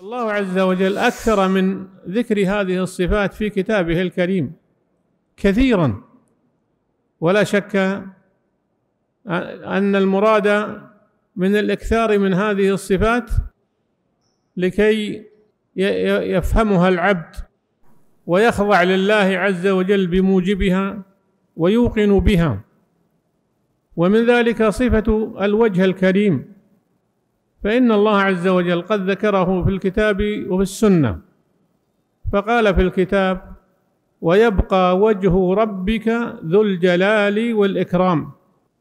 الله عز وجل أكثر من ذكر هذه الصفات في كتابه الكريم كثيرا ولا شك أن المراد من الإكثار من هذه الصفات لكي يفهمها العبد ويخضع لله عز وجل بموجبها ويوقن بها ومن ذلك صفة الوجه الكريم فإن الله عز وجل قد ذكره في الكتاب وفي السنة فقال في الكتاب ويبقى وجه ربك ذو الجلال والإكرام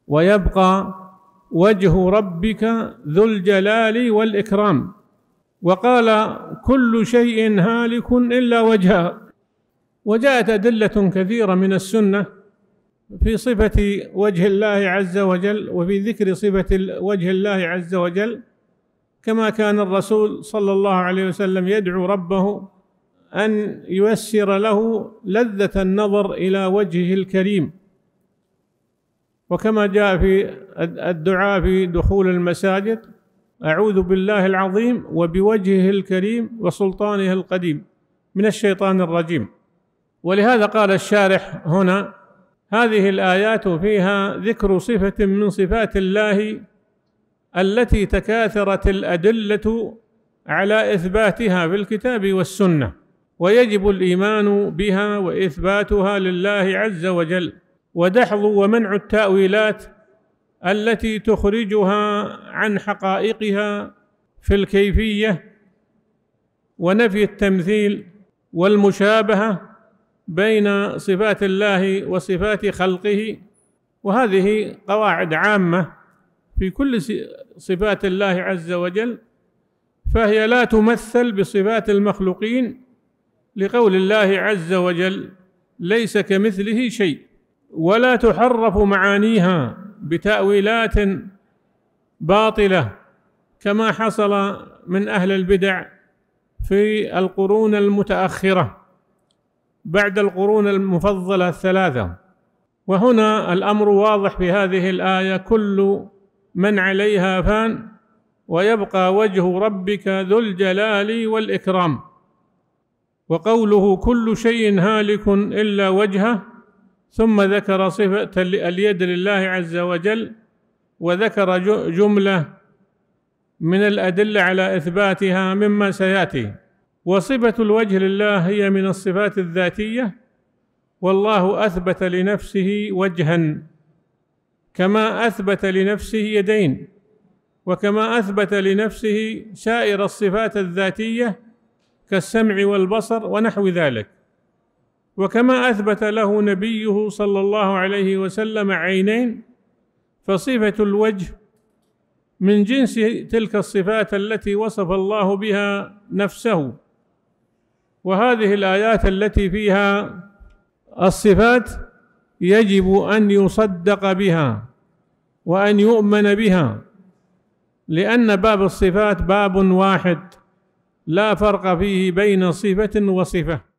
ويبقى وجه ربك ذو الجلال والإكرام وقال كل شيء هالك إلا وجهه وجاءت أدلة كثيرة من السنة في صفة وجه الله عز وجل وفي ذكر صفة وجه الله عز وجل كما كان الرسول صلى الله عليه وسلم يدعو ربه ان ييسر له لذه النظر الى وجهه الكريم وكما جاء في الدعاء في دخول المساجد اعوذ بالله العظيم وبوجهه الكريم وسلطانه القديم من الشيطان الرجيم ولهذا قال الشارح هنا هذه الايات فيها ذكر صفه من صفات الله التي تكاثرت الادله على اثباتها في الكتاب والسنه ويجب الايمان بها واثباتها لله عز وجل ودحض ومنع التاويلات التي تخرجها عن حقائقها في الكيفيه ونفي التمثيل والمشابهه بين صفات الله وصفات خلقه وهذه قواعد عامه في كل صفات الله عز وجل فهي لا تمثل بصفات المخلوقين لقول الله عز وجل ليس كمثله شيء ولا تحرف معانيها بتاويلات باطله كما حصل من اهل البدع في القرون المتاخره بعد القرون المفضله الثلاثه وهنا الامر واضح في هذه الايه كل من عليها فان ويبقى وجه ربك ذو الجلال والإكرام وقوله كل شيء هالك إلا وجهه ثم ذكر صفة اليد لله عز وجل وذكر جملة من الأدلة على إثباتها مما سيأتي وصفة الوجه لله هي من الصفات الذاتية والله أثبت لنفسه وجهًا كما اثبت لنفسه يدين وكما اثبت لنفسه سائر الصفات الذاتيه كالسمع والبصر ونحو ذلك وكما اثبت له نبيه صلى الله عليه وسلم عينين فصفه الوجه من جنس تلك الصفات التي وصف الله بها نفسه وهذه الايات التي فيها الصفات يجب أن يصدق بها وأن يؤمن بها لأن باب الصفات باب واحد لا فرق فيه بين صفة وصفة